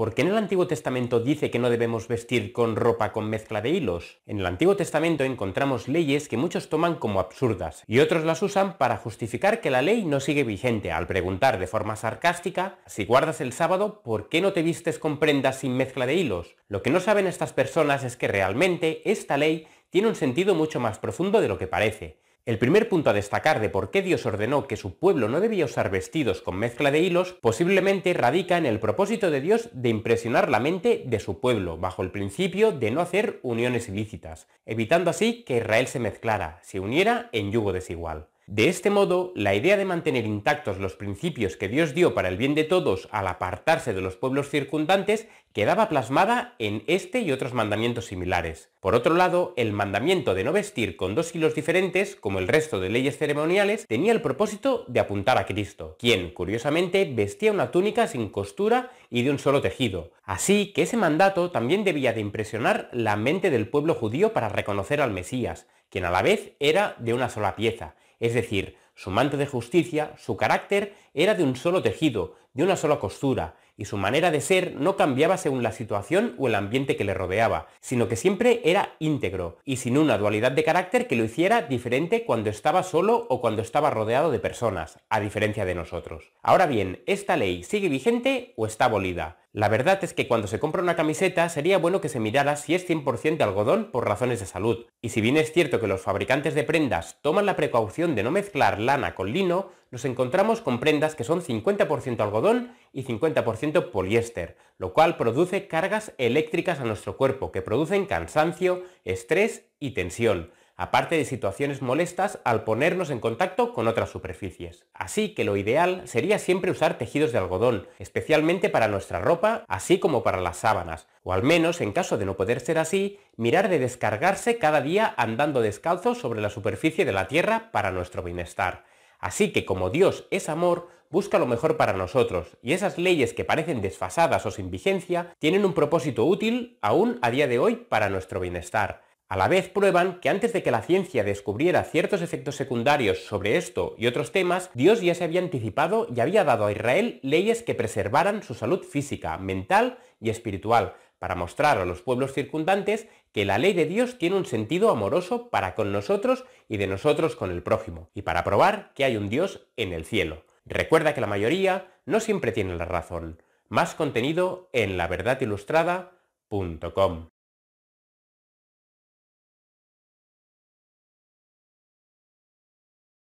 ¿Por qué en el Antiguo Testamento dice que no debemos vestir con ropa con mezcla de hilos? En el Antiguo Testamento encontramos leyes que muchos toman como absurdas y otros las usan para justificar que la ley no sigue vigente al preguntar de forma sarcástica si guardas el sábado, ¿por qué no te vistes con prendas sin mezcla de hilos? Lo que no saben estas personas es que realmente esta ley tiene un sentido mucho más profundo de lo que parece el primer punto a destacar de por qué Dios ordenó que su pueblo no debía usar vestidos con mezcla de hilos posiblemente radica en el propósito de Dios de impresionar la mente de su pueblo, bajo el principio de no hacer uniones ilícitas, evitando así que Israel se mezclara, se uniera en yugo desigual. De este modo, la idea de mantener intactos los principios que Dios dio para el bien de todos al apartarse de los pueblos circundantes quedaba plasmada en este y otros mandamientos similares. Por otro lado, el mandamiento de no vestir con dos hilos diferentes, como el resto de leyes ceremoniales, tenía el propósito de apuntar a Cristo, quien, curiosamente, vestía una túnica sin costura y de un solo tejido. Así que ese mandato también debía de impresionar la mente del pueblo judío para reconocer al Mesías, quien a la vez era de una sola pieza, es decir, su manto de justicia, su carácter, era de un solo tejido, de una sola costura, y su manera de ser no cambiaba según la situación o el ambiente que le rodeaba, sino que siempre era íntegro, y sin una dualidad de carácter que lo hiciera diferente cuando estaba solo o cuando estaba rodeado de personas, a diferencia de nosotros. Ahora bien, ¿esta ley sigue vigente o está abolida? La verdad es que cuando se compra una camiseta sería bueno que se mirara si es 100% algodón por razones de salud. Y si bien es cierto que los fabricantes de prendas toman la precaución de no mezclar lana con lino, nos encontramos con prendas que son 50% algodón y 50% poliéster, lo cual produce cargas eléctricas a nuestro cuerpo que producen cansancio, estrés y tensión, aparte de situaciones molestas al ponernos en contacto con otras superficies. Así que lo ideal sería siempre usar tejidos de algodón, especialmente para nuestra ropa, así como para las sábanas, o al menos, en caso de no poder ser así, mirar de descargarse cada día andando descalzo sobre la superficie de la Tierra para nuestro bienestar. Así que como Dios es amor, busca lo mejor para nosotros, y esas leyes que parecen desfasadas o sin vigencia tienen un propósito útil aún a día de hoy para nuestro bienestar. A la vez prueban que antes de que la ciencia descubriera ciertos efectos secundarios sobre esto y otros temas, Dios ya se había anticipado y había dado a Israel leyes que preservaran su salud física, mental y espiritual, para mostrar a los pueblos circundantes que la ley de Dios tiene un sentido amoroso para con nosotros y de nosotros con el prójimo, y para probar que hay un Dios en el cielo. Recuerda que la mayoría no siempre tiene la razón. Más contenido en laverdadilustrada.com.